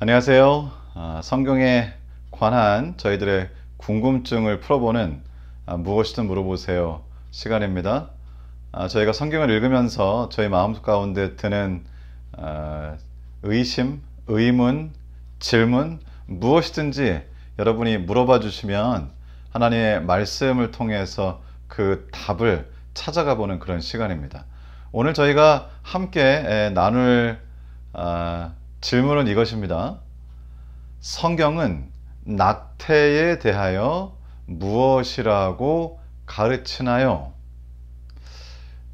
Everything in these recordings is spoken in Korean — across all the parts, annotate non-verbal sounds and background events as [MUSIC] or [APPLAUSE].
안녕하세요. 아, 성경에 관한 저희들의 궁금증을 풀어보는 아, 무엇이든 물어보세요 시간입니다. 아, 저희가 성경을 읽으면서 저희 마음 가운데 드는 의심, 의문, 질문 무엇이든지 여러분이 물어봐 주시면 하나님의 말씀을 통해서 그 답을 찾아가 보는 그런 시간입니다. 오늘 저희가 함께 나눌 아, 질문은 이것입니다. 성경은 낙태에 대하여 무엇이라고 가르치나요?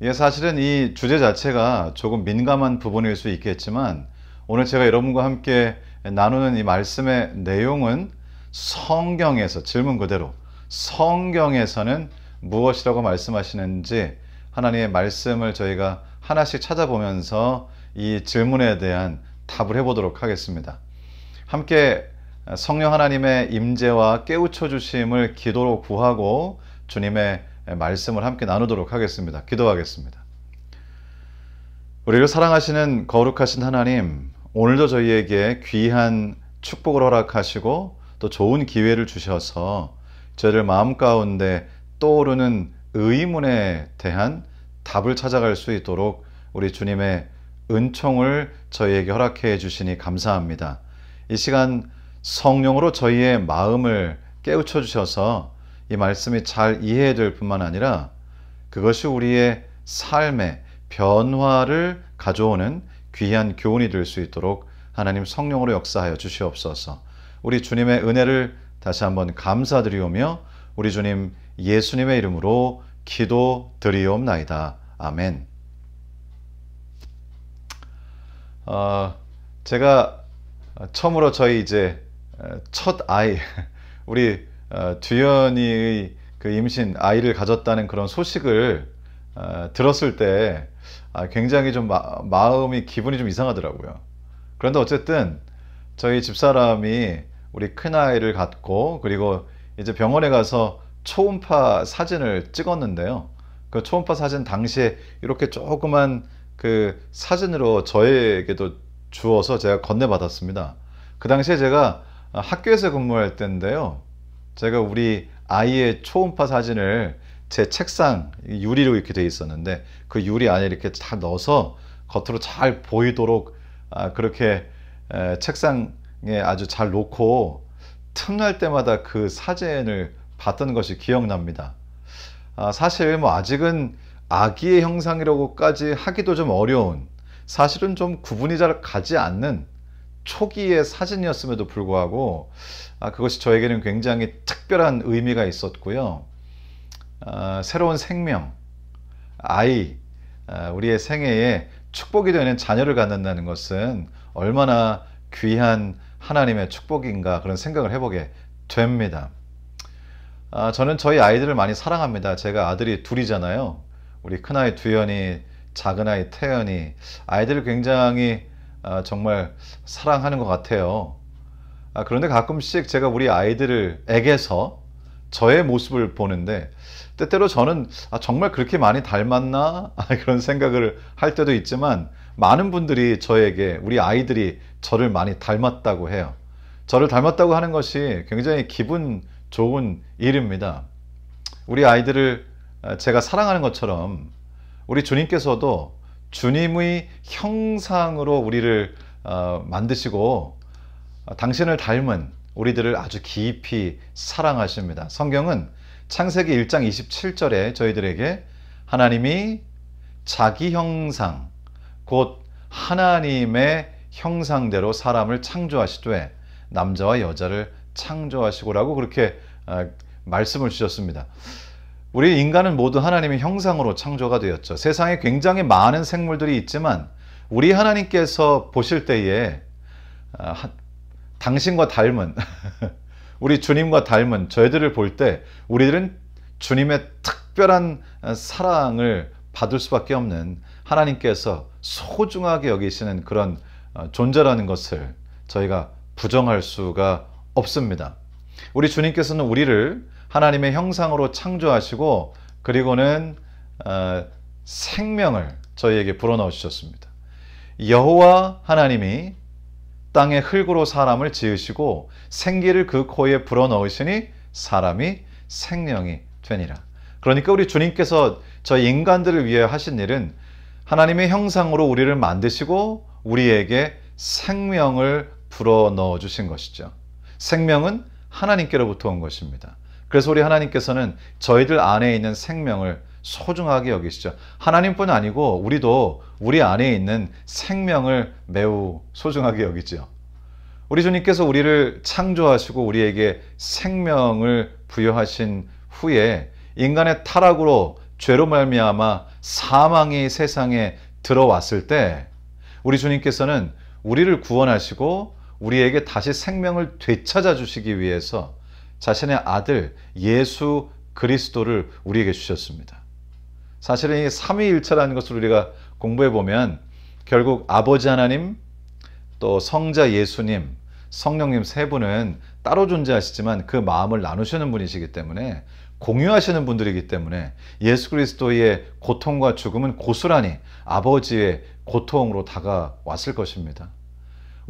예, 사실은 이 주제 자체가 조금 민감한 부분일 수 있겠지만 오늘 제가 여러분과 함께 나누는 이 말씀의 내용은 성경에서 질문 그대로 성경에서는 무엇이라고 말씀하시는지 하나님의 말씀을 저희가 하나씩 찾아보면서 이 질문에 대한 답을 해보도록 하겠습니다. 함께 성령 하나님의 임재와 깨우쳐 주심을 기도로 구하고 주님의 말씀을 함께 나누도록 하겠습니다. 기도하겠습니다. 우리를 사랑하시는 거룩하신 하나님, 오늘도 저희에게 귀한 축복을 허락하시고 또 좋은 기회를 주셔서 저희를 마음 가운데 떠오르는 의문에 대한 답을 찾아갈 수 있도록 우리 주님의 은총을 저희에게 허락해 주시니 감사합니다. 이 시간 성령으로 저희의 마음을 깨우쳐 주셔서 이 말씀이 잘 이해될 뿐만 아니라 그것이 우리의 삶의 변화를 가져오는 귀한 교훈이 될 수 있도록 하나님 성령으로 역사하여 주시옵소서. 우리 주님의 은혜를 다시 한번 감사드리오며 우리 주님 예수님의 이름으로 기도 드리옵나이다. 아멘. 어, 제가 처음으로 저희 이제 첫 아이, [LAUGHS] 우리 어, 주연이의 그 임신 아이를 가졌다는 그런 소식을 어, 들었을 때 아, 굉장히 좀 마음이 기분이 좀 이상하더라고요. 그런데 어쨌든 저희 집사람이 우리 큰 아이를 갖고 그리고 이제 병원에 가서 초음파 사진을 찍었는데요. 그 초음파 사진 당시에 이렇게 조그만 그 사진으로 저에게도 주어서 제가 건네받았습니다. 그 당시에 제가 아, 학교에서 근무할 때인데요. 제가 우리 아이의 초음파 사진을 제 책상 유리로 이렇게 돼 있었는데 그 유리 안에 이렇게 다 넣어서 겉으로 잘 보이도록 아, 그렇게 책상에 아주 잘 놓고 틈날 때마다 그 사진을 봤던 것이 기억납니다. 아, 사실 뭐 아직은 아기의 형상이라고까지 하기도 좀 어려운 사실은 좀 구분이 잘 가지 않는 초기의 사진이었음에도 불구하고 아, 그것이 저에게는 굉장히 특별한 의미가 있었고요. 아, 새로운 생명, 아이, 아, 우리의 생애에 축복이 되는 자녀를 갖는다는 것은 얼마나 귀한 하나님의 축복인가 그런 생각을 해보게 됩니다. 아, 저는 저희 아이들을 많이 사랑합니다. 제가 아들이 둘이잖아요. 우리 큰아이 두현이, 작은아이 태연이 아이들을 굉장히 아, 정말 사랑하는 것 같아요. 아, 그런데 가끔씩 제가 우리 아이들을 에게서 저의 모습을 보는데 때때로 저는 아, 정말 그렇게 많이 닮았나 아, 그런 생각을 할 때도 있지만 많은 분들이 저에게 우리 아이들이 저를 많이 닮았다고 해요. 저를 닮았다고 하는 것이 굉장히 기분 좋은 일입니다. 우리 아이들을 어, 제가 사랑하는 것처럼 우리 주님께서도 주님의 형상으로 우리를 어, 만드시고 어, 당신을 닮은 우리들을 아주 깊이 사랑하십니다. 성경은 창세기 1장 27절에 저희들에게 하나님이 자기 형상, 곧 하나님의 형상대로 사람을 창조하시되 남자와 여자를 창조하시고라고 그렇게 아, 말씀을 주셨습니다. 우리 인간은 모두 하나님의 형상으로 창조가 되었죠. 세상에 굉장히 많은 생물들이 있지만 우리 하나님께서 보실 때에 아, 당신과 닮은 [LAUGHS] 우리 주님과 닮은 저희들을 볼 때 우리들은 주님의 특별한 아, 사랑을 받을 수밖에 없는 하나님께서 소중하게 여기시는 그런 어, 존재라는 것을 저희가 부정할 수가 없습니다. 우리 주님께서는 우리를 하나님의 형상으로 창조하시고 그리고는 어, 생명을 저희에게 불어넣으셨습니다 여호와 하나님이 땅의 흙으로 사람을 지으시고 생기를 그 코에 불어넣으시니 사람이 생명이 되니라. 그러니까 우리 주님께서 저 인간들을 위해 하신 일은 하나님의 형상으로 우리를 만드시고 우리에게 생명을 불어넣어 주신 것이죠. 생명은 하나님께로부터 온 것입니다. 그래서 우리 하나님께서는 저희들 안에 있는 생명을 소중하게 여기시죠. 하나님뿐 아니고 우리도 우리 안에 있는 생명을 매우 소중하게 여기지요. 우리 주님께서 우리를 창조하시고 우리에게 생명을 부여하신 후에 인간의 타락으로 죄로 말미암아 사망이 세상에 들어왔을 때 우리 주님께서는 우리를 구원하시고 우리에게 다시 생명을 되찾아 주시기 위해서 자신의 아들 예수 그리스도를 우리에게 주셨습니다. 사실은 이 삼위일체라는 것을 우리가 공부해 보면 결국 아버지 하나님 또 성자 예수님 성령님 세 분은 따로 존재하시지만 그 마음을 나누시는 분이시기 때문에 공유하시는 분들이기 때문에 예수 그리스도의 고통과 죽음은 고스란히 아버지의 고통으로 다가왔을 것입니다.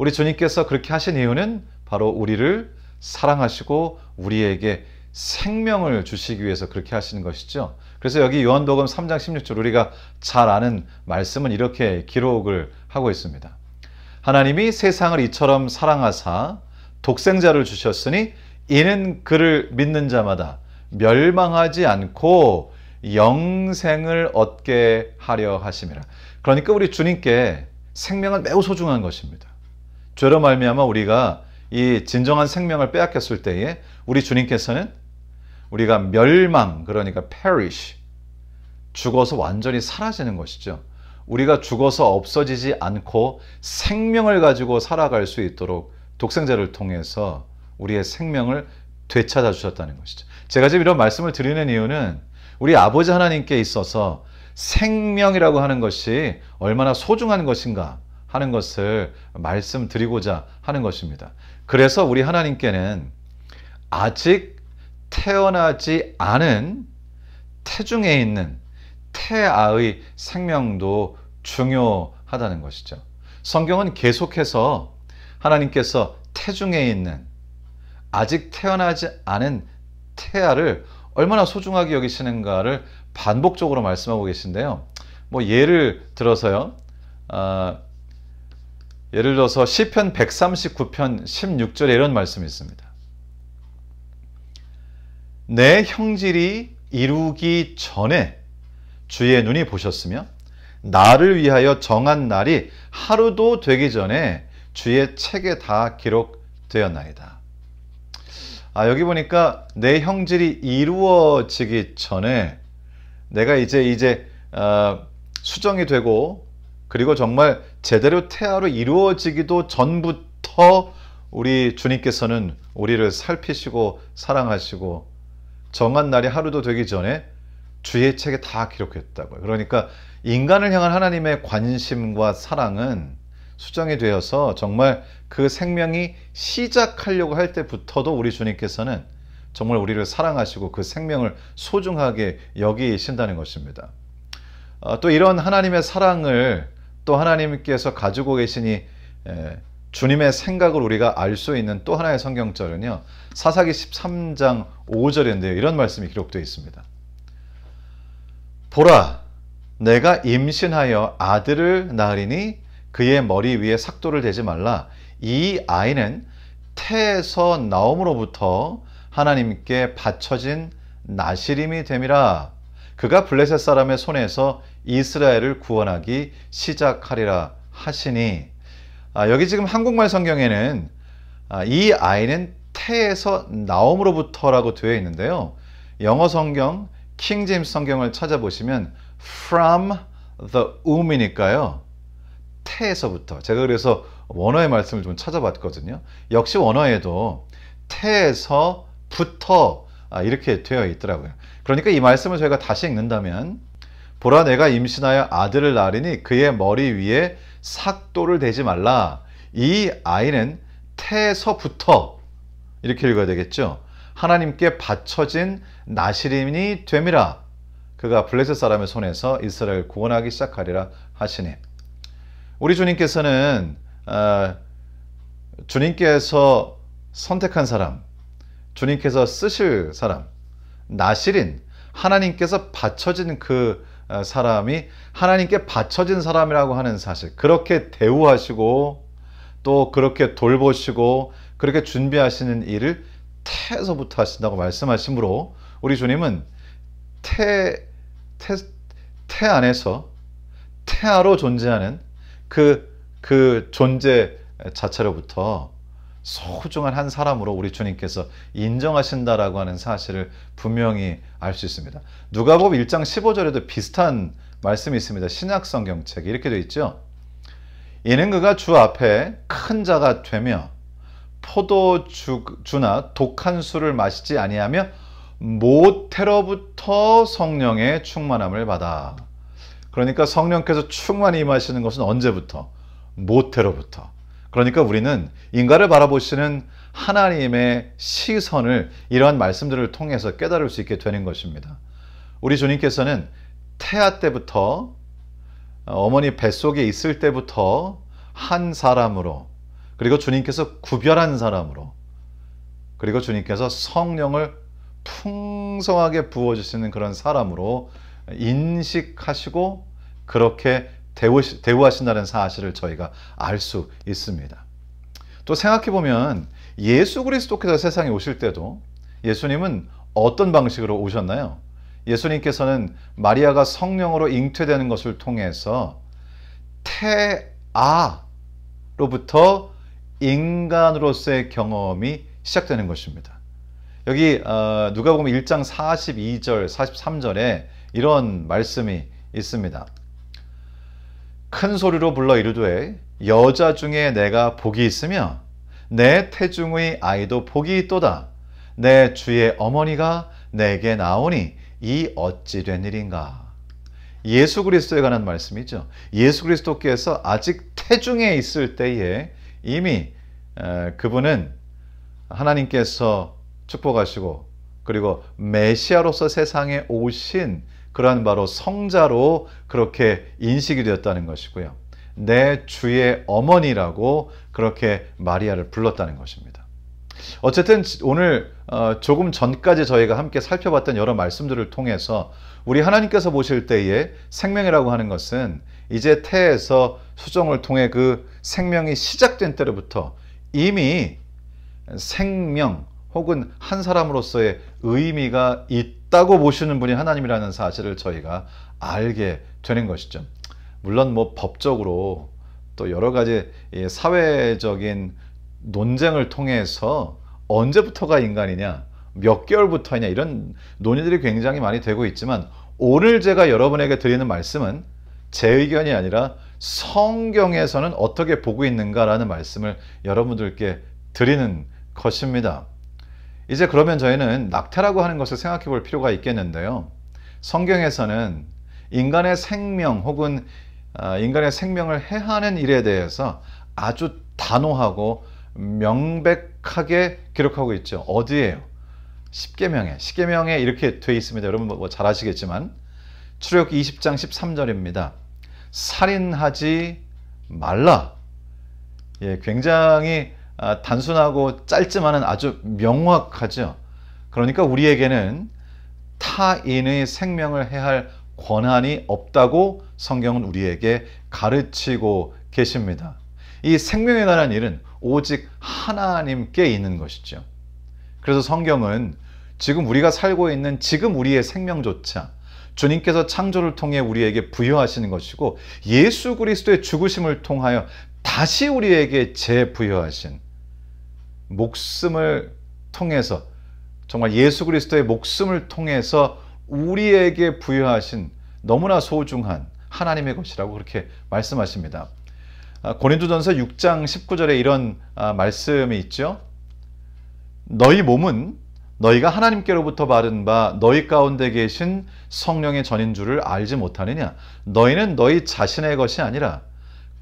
우리 주님께서 그렇게 하신 이유는 바로 우리를 사랑하시고 우리에게 생명을 주시기 위해서 그렇게 하시는 것이죠. 그래서 여기 요한복음 3장 16절 우리가 잘 아는 말씀은 이렇게 기록을 하고 있습니다. 하나님이 세상을 이처럼 사랑하사 독생자를 주셨으니 이는 그를 믿는 자마다 멸망하지 않고 영생을 얻게 하려 하심이라. 그러니까 우리 주님께 생명은 매우 소중한 것입니다. 죄로 말미암아 우리가 이 진정한 생명을 빼앗겼을 때에 우리 주님께서는 우리가 멸망 그러니까 perish 죽어서 완전히 사라지는 것이죠. 우리가 죽어서 없어지지 않고 생명을 가지고 살아갈 수 있도록 독생자를 통해서 우리의 생명을 되찾아 주셨다는 것이죠. 제가 지금 이런 말씀을 드리는 이유는 우리 아버지 하나님께 있어서 생명이라고 하는 것이 얼마나 소중한 것인가 하는 것을 말씀드리고자 하는 것입니다. 그래서 우리 하나님께는 아직 태어나지 않은 태중에 있는 태아의 생명도 중요하다는 것이죠. 성경은 계속해서 하나님께서 태중에 있는 아직 태어나지 않은 태아를 얼마나 소중하게 여기시는가를 반복적으로 말씀하고 계신데요. 뭐 예를 들어서요. 어, 예를 들어서 시편 139편 16절에 이런 말씀이 있습니다. 내 형질이 이루기 전에 주의 눈이 보셨으며 나를 위하여 정한 날이 하루도 되기 전에 주의 책에 다 기록되었나이다. 아, 여기 보니까 내 형질이 이루어지기 전에 내가 이제 이제 어, 수정이 되고 그리고 정말 제대로 태아로 이루어지기도 전부터 우리 주님께서는 우리를 살피시고 사랑하시고 정한 날이 하루도 되기 전에 주의 책에 다 기록했다고요. 그러니까 인간을 향한 하나님의 관심과 사랑은 수정이 되어서 정말 그 생명이 시작하려고 할 때부터도 우리 주님께서는 정말 우리를 사랑하시고 그 생명을 소중하게 여기신다는 것입니다. 아, 또 이런 하나님의 사랑을 또 하나님께서 가지고 계시니 주님의 생각을 우리가 알 수 있는 또 하나의 성경절은요. 사사기 13장 5절인데요. 이런 말씀이 기록되어 있습니다. 보라 내가 임신하여 아들을 낳으리니 그의 머리 위에 삭도를 대지 말라. 이 아이는 태에서 나옴으로부터 하나님께 바쳐진 나시림이 됨이라. 그가 블레셋 사람의 손에서 이스라엘을 구원하기 시작하리라 하시니 아, 여기 지금 한국말 성경에는 아, 이 아이는 태에서 나옴으로부터라고 되어 있는데요. 영어 성경 킹 제임스 성경을 찾아보시면 from the womb이니까요. 태에서부터 제가 그래서 원어의 말씀을 좀 찾아봤거든요. 역시 원어에도 태에서부터 아, 이렇게 되어 있더라고요. 그러니까 이 말씀을 저희가 다시 읽는다면 보라 내가 임신하여 아들을 낳으리니 그의 머리 위에 삭도를 대지 말라. 이 아이는 태서부터 이렇게 읽어야 되겠죠. 하나님께 바쳐진 나시림이 됨이라. 그가 블레셋 사람의 손에서 이스라엘 구원하기 시작하리라 하시니. 우리 주님께서는 어, 주님께서 선택한 사람, 주님께서 쓰실 사람, 나시린 하나님께서 바쳐진 그 어, 사람이 하나님께 바쳐진 사람이라고 하는 사실 그렇게 대우하시고 또 그렇게 돌보시고 그렇게 준비하시는 일을 태에서부터 하신다고 말씀하시므로 우리 주님은 태, 태, 태 안에서 태아로 존재하는 그, 그 존재 자체로부터 소중한 한 사람으로 우리 주님께서 인정하신다라고 하는 사실을 분명히 알 수 있습니다. 누가복 1장 15절에도 비슷한 말씀이 있습니다. 신약 성경책 이렇게 되어 있죠. 이는 그가 주 앞에 큰 자가 되며 포도주나 독한 술을 마시지 아니하며 모태로부터 성령의 충만함을 받아. 그러니까 성령께서 충만히 임하시는 것은 언제부터? 모태로부터. 그러니까 우리는 인간을 바라보시는 하나님의 시선을 이러한 말씀들을 통해서 깨달을 수 있게 되는 것입니다. 우리 주님께서는 태아 때부터 어, 어머니 뱃속에 있을 때부터 한 사람으로 그리고 주님께서 구별한 사람으로 그리고 주님께서 성령을 풍성하게 부어주시는 그런 사람으로 인식하시고 그렇게 대우, 하신다는 사실을 저희가 알 수 있습니다. 또 생각해보면 예수 그리스도께서 세상에 오실 때도 예수님은 어떤 방식으로 오셨나요? 예수님께서는 마리아가 성령으로 잉태되는 것을 통해서 태아로부터 인간으로서의 경험이 시작되는 것입니다. 여기 누가 보면 1장 42절, 43절에 이런 말씀이 있습니다. 큰 소리로 불러 이르되 여자 중에 내가 복이 있으며 내 태중의 아이도 복이 있도다. 내 주의 어머니가 내게 나오니 이 어찌 된 일인가. 예수 그리스도에 관한 말씀이죠. 예수 그리스도께서 아직 태중에 있을 때에 이미 그분은 하나님께서 축복하시고 그리고 메시아로서 세상에 오신 그러한 바로 성자로 그렇게 인식이 되었다는 것이고요. 내 주의 어머니라고 그렇게 마리아를 불렀다는 것입니다. 어쨌든 오늘 어, 조금 전까지 저희가 함께 살펴봤던 여러 말씀들을 통해서 우리 하나님께서 보실 때에 생명이라고 하는 것은 이제 태에서 수정을 통해 그 생명이 시작된 때로부터 이미 생명 혹은 한 사람으로서의 의미가 있 없다고 보시는 분이 하나님이라는 사실을 저희가 알게 되는 것이죠. 물론 뭐 법적으로 또 여러 가지 사회적인 논쟁을 통해서 언제부터가 인간이냐, 몇 개월부터냐 이런 논의들이 굉장히 많이 되고 있지만 오늘 제가 여러분에게 드리는 말씀은 제 의견이 아니라 성경에서는 어떻게 보고 있는가라는 말씀을 여러분들께 드리는 것입니다. 이제 그러면 저희는 낙태라고 하는 것을 생각해 볼 필요가 있겠는데요. 성경에서는 인간의 생명 혹은 어, 인간의 생명을 해하는 일에 대해서 아주 단호하고 명백하게 기록하고 있죠. 어디에요? 10계명에 10계명에 이렇게 돼 있습니다. 여러분 뭐잘 뭐 아시겠지만 출애굽기 20장 13절입니다. 살인하지 말라. 예, 굉장히 아, 단순하고 짧지만은 아주 명확하죠. 그러니까 우리에게는 타인의 생명을 해할 권한이 없다고 성경은 우리에게 가르치고 계십니다. 이 생명에 관한 일은 오직 하나님께 있는 것이죠. 그래서 성경은 지금 우리가 살고 있는 지금 우리의 생명조차 주님께서 창조를 통해 우리에게 부여하시는 것이고 예수 그리스도의 죽으심을 통하여 다시 우리에게 재부여하신 목숨을 통해서 정말 예수 그리스도의 목숨을 통해서 우리에게 부여하신 너무나 소중한 하나님의 것이라고 그렇게 말씀하십니다. 아, 고린도전서 6장 19절에 이런 아, 말씀이 있죠. 너희 몸은 너희가 하나님께로부터 받은 바 너희 가운데 계신 성령의 전인 줄을 알지 못하느냐 너희는 너희 자신의 것이 아니라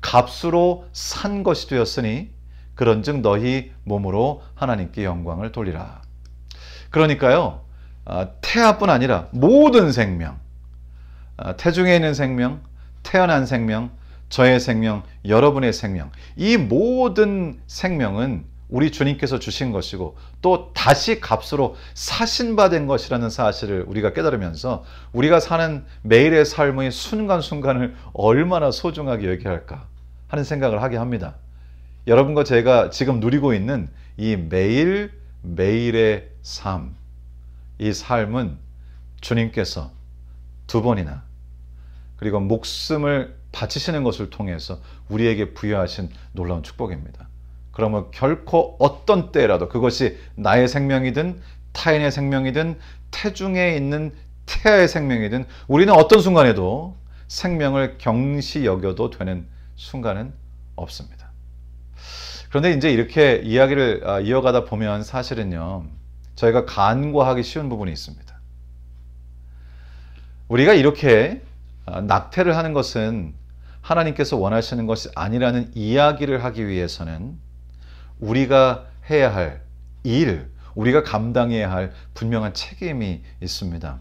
값으로 산 것이 되었으니 그런즉 너희 몸으로 하나님께 영광을 돌리라. 그러니까요. 아, 태아뿐 아니라 모든 생명, 아, 태중에 있는 생명, 태어난 생명, 저의 생명, 여러분의 생명, 이 모든 생명은 우리 주님께서 주신 것이고 또 다시 값으로 사신바된 것이라는 사실을 우리가 깨달으면서 우리가 사는 매일의 삶의 순간순간을 얼마나 소중하게 여겨 할까. 하는 생각을 하게 합니다. 여러분과 제가 지금 누리고 있는 이 매일매일의 삶, 이 삶은 주님께서 두 번이나 그리고 목숨을 바치시는 것을 통해서 우리에게 부여하신 놀라운 축복입니다. 그러면 결코 어떤 때라도 그것이 나의 생명이든 타인의 생명이든 태중에 있는 태아의 생명이든 우리는 어떤 순간에도 생명을 경시 여겨도 되는 순간은 없습니다. 그런데 이제 이렇게 이야기를 아, 이어가다 보면 사실은요, 저희가 간과하기 쉬운 부분이 있습니다. 우리가 이렇게 아, 낙태를 하는 것은 하나님께서 원하시는 것이 아니라는 이야기를 하기 위해서는 우리가 해야 할 일, 우리가 감당해야 할 분명한 책임이 있습니다.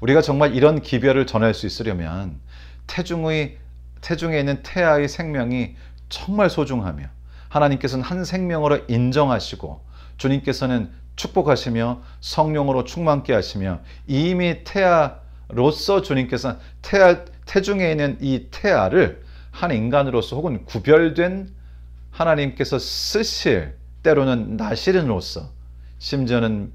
우리가 정말 이런 기별을 전할 수 있으려면 태중의 태중에 있는 태아의 생명이 정말 소중하며 하나님께서는 한 생명으로 인정하시고 주님께서는 축복하시며 성령으로 충만케 하시며 이미 태아로서 주님께서 태아, 태중에 있는 이 태아를 한 인간으로서 혹은 구별된 하나님께서 쓰실 때로는 나시른으로서 심지어는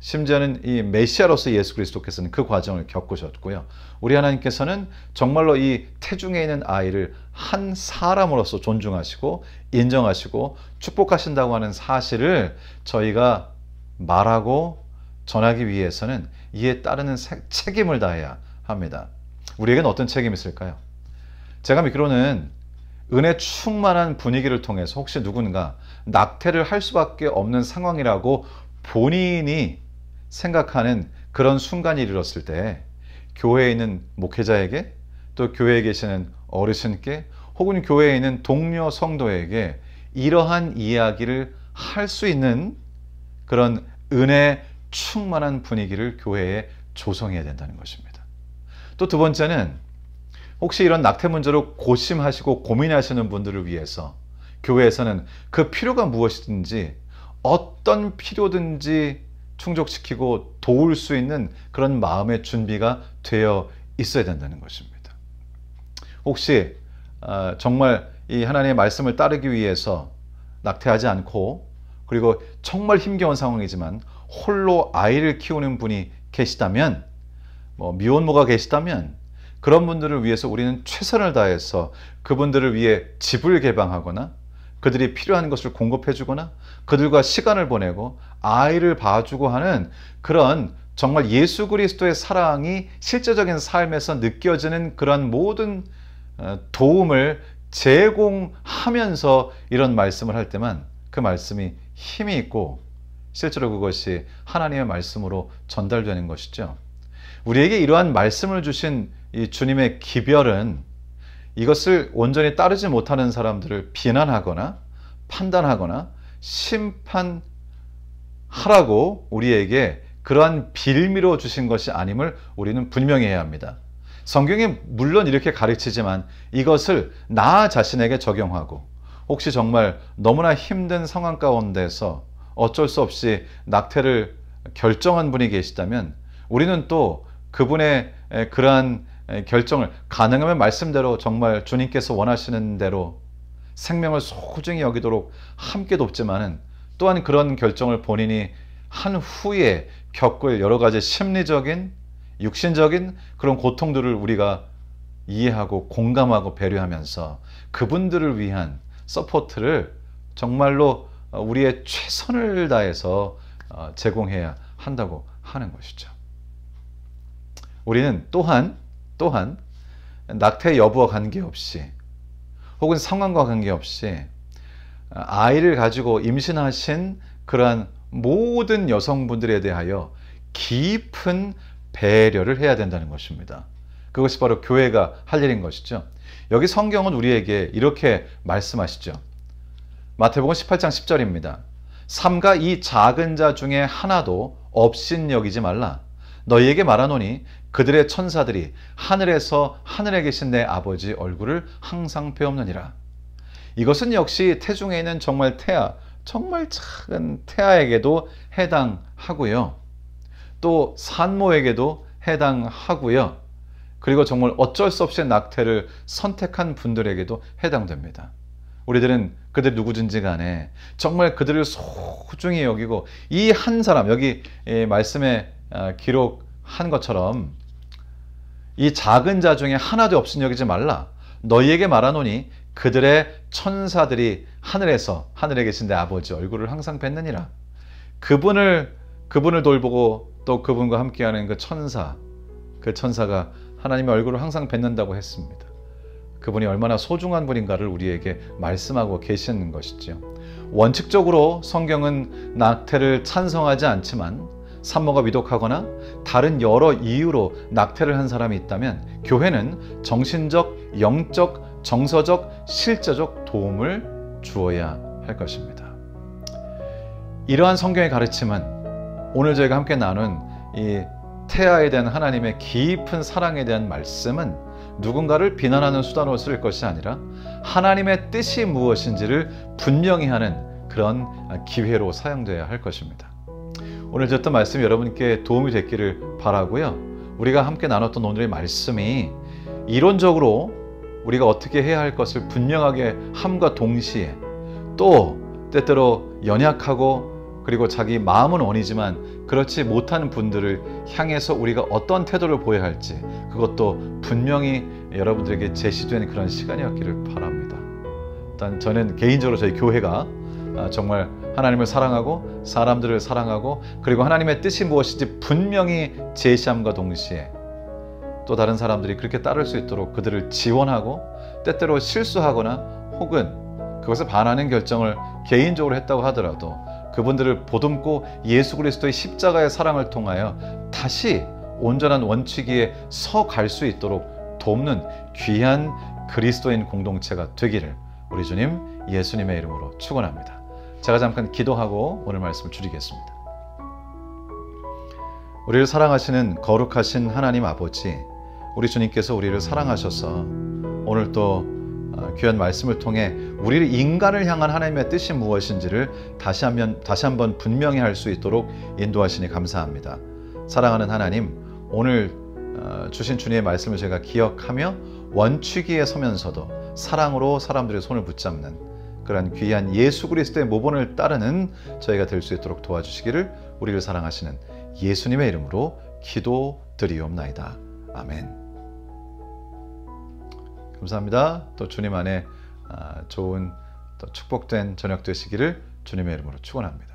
심지어는 이 메시아로서 예수 그리스도께서는 그 과정을 겪으셨고요. 우리 하나님께서는 정말로 이 태중에 있는 아이를 한 사람으로서 존중하시고 인정하시고 축복하신다고 하는 사실을 저희가 말하고 전하기 위해서는 이에 따르는 책임을 다해야 합니다. 우리에게는 어떤 책임이 있을까요? 제가 믿기로는 은혜 충만한 분위기를 통해서 혹시 누군가 낙태를 할 수밖에 없는 상황이라고 본인이 생각하는 그런 순간이 이르렀을 때 교회에 있는 목회자에게 또 교회에 계시는 어르신께 혹은 교회에 있는 동료 성도에게 이러한 이야기를 할 수 있는 그런 은혜 충만한 분위기를 교회에 조성해야 된다는 것입니다. 또 두 번째는 혹시 이런 낙태 문제로 고심하시고 고민하시는 분들을 위해서 교회에서는 그 필요가 무엇이든지 어떤 필요든지 충족시키고 도울 수 있는 그런 마음의 준비가 되어 있어야 된다는 것입니다. 혹시 아, 정말 이 하나님의 말씀을 따르기 위해서 낙태하지 않고 그리고 정말 힘겨운 상황이지만 홀로 아이를 키우는 분이 계시다면 뭐 미혼모가 계시다면 그런 분들을 위해서 우리는 최선을 다해서 그분들을 위해 집을 개방하거나 그들이 필요한 것을 공급해주거나 그들과 시간을 보내고 아이를 봐주고 하는 그런 정말 예수 그리스도의 사랑이 실제적인 삶에서 느껴지는 그런 모든 어, 도움을 제공하면서 이런 말씀을 할 때만 그 말씀이 힘이 있고 실제로 그것이 하나님의 말씀으로 전달되는 것이죠. 우리에게 이러한 말씀을 주신 이 주님의 기별은 이것을 온전히 따르지 못하는 사람들을 비난하거나 판단하거나 심판하라고 우리에게 그러한 빌미로 주신 것이 아님을 우리는 분명히 해야 합니다. 성경이 물론 이렇게 가르치지만 이것을 나 자신에게 적용하고 혹시 정말 너무나 힘든 상황 가운데서 어쩔 수 없이 낙태를 결정한 분이 계시다면 우리는 또 그분의 그러한 예, 결정을 가능하면 말씀대로 정말 주님께서 원하시는 대로 생명을 소중히 여기도록 함께 돕지만은 또한 그런 결정을 본인이 한 후에 겪을 여러 가지 심리적인 육신적인 그런 고통들을 우리가 이해하고 공감하고 배려하면서 그분들을 위한 서포트를 정말로 어, 우리의 최선을 다해서 어, 제공해야 한다고 하는 것이죠. 우리는 또한 또한 낙태 여부와 관계없이 혹은 성관과 관계없이 아이를 가지고 임신하신 그러한 모든 여성분들에 대하여 깊은 배려를 해야 된다는 것입니다. 그것이 바로 교회가 할 일인 것이죠. 여기 성경은 우리에게 이렇게 말씀하시죠. 마태복음 18장 10절입니다. 삼가 이 작은 자 중에 하나도 업신 여기지 말라. 너희에게 말하노니 그들의 천사들이 하늘에서 하늘에 계신 내 아버지 얼굴을 항상 배옵느니라. 이것은 역시 태중에 있는 정말 태아, 정말 작은 태아에게도 해당하고요. 또 산모에게도 해당하고요. 그리고 정말 어쩔 수 없이 낙태를 선택한 분들에게도 해당됩니다. 우리들은 그들 누구든지 간에 정말 그들을 소중히 여기고 이 한 사람, 여기 예, 말씀에 아, 기록한 것처럼 이 작은 자 중에 하나도 없은 여기지 말라. 너희에게 말하노니 그들의 천사들이 하늘에서 하늘에 계신 내 아버지 얼굴을 항상 뵙느니라. 그분을 그분을 돌보고 또 그분과 함께하는 그 천사 그 천사가 하나님의 얼굴을 항상 뵙는다고 했습니다. 그분이 얼마나 소중한 분인가를 우리에게 말씀하고 계시는 것이지요. 원칙적으로 성경은 낙태를 찬성하지 않지만 산모가 위독하거나 다른 여러 이유로 낙태를 한 사람이 있다면 교회는 정신적, 영적, 정서적, 실제적 도움을 주어야 할 것입니다. 이러한 성경의 가르침은 오늘 저희가 함께 나눈 이 태아에 대한 하나님의 깊은 사랑에 대한 말씀은 누군가를 비난하는 수단으로 쓸 것이 아니라 하나님의 뜻이 무엇인지를 분명히 하는 그런 기회로 사용되어야 할 것입니다. 오늘 듣던 말씀이 여러분께 도움이 됐기를 바라고요. 우리가 함께 나눴던 오늘의 말씀이 이론적으로 우리가 어떻게 해야 할 것을 분명하게 함과 동시에 또 때때로 연약하고 그리고 자기 마음은 원이지만 그렇지 못한 분들을 향해서 우리가 어떤 태도를 보여야 할지 그것도 분명히 여러분들에게 제시된 그런 시간이었기를 바랍니다. 일단 저는 개인적으로 저희 교회가 아, 정말 하나님을 사랑하고 사람들을 사랑하고 그리고 하나님의 뜻이 무엇인지 분명히 제시함과 동시에 또 다른 사람들이 그렇게 따를 수 있도록 그들을 지원하고 때때로 실수하거나 혹은 그것에 반하는 결정을 개인적으로 했다고 하더라도 그분들을 보듬고 예수 그리스도의 십자가의 사랑을 통하여 다시 온전한 원칙에 서 갈 수 있도록 돕는 귀한 그리스도인 공동체가 되기를 우리 주님 예수님의 이름으로 축원합니다. 제가 잠깐 기도하고 오늘 말씀을 줄이겠습니다. 우리를 사랑하시는 거룩하신 하나님 아버지, 우리 주님께서 우리를 사랑하셔서 오늘 또 어, 귀한 말씀을 통해 우리를 인간을 향한 하나님의 뜻이 무엇인지를 다시 한번 다시 한번 분명히 할 수 있도록 인도하시니 감사합니다. 사랑하는 하나님, 오늘 어, 주신 주님의 말씀을 제가 기억하며 원칙위에 서면서도 사랑으로 사람들의 손을 붙잡는 그러한 귀한 예수 그리스도의 모본을 따르는 저희가 될 수 있도록 도와주시기를 우리를 사랑하시는 예수님의 이름으로 기도드리옵나이다. 아멘. 감사합니다. 또 주님 안에 아, 좋은 또 축복된 저녁 되시기를 주님의 이름으로 축원합니다.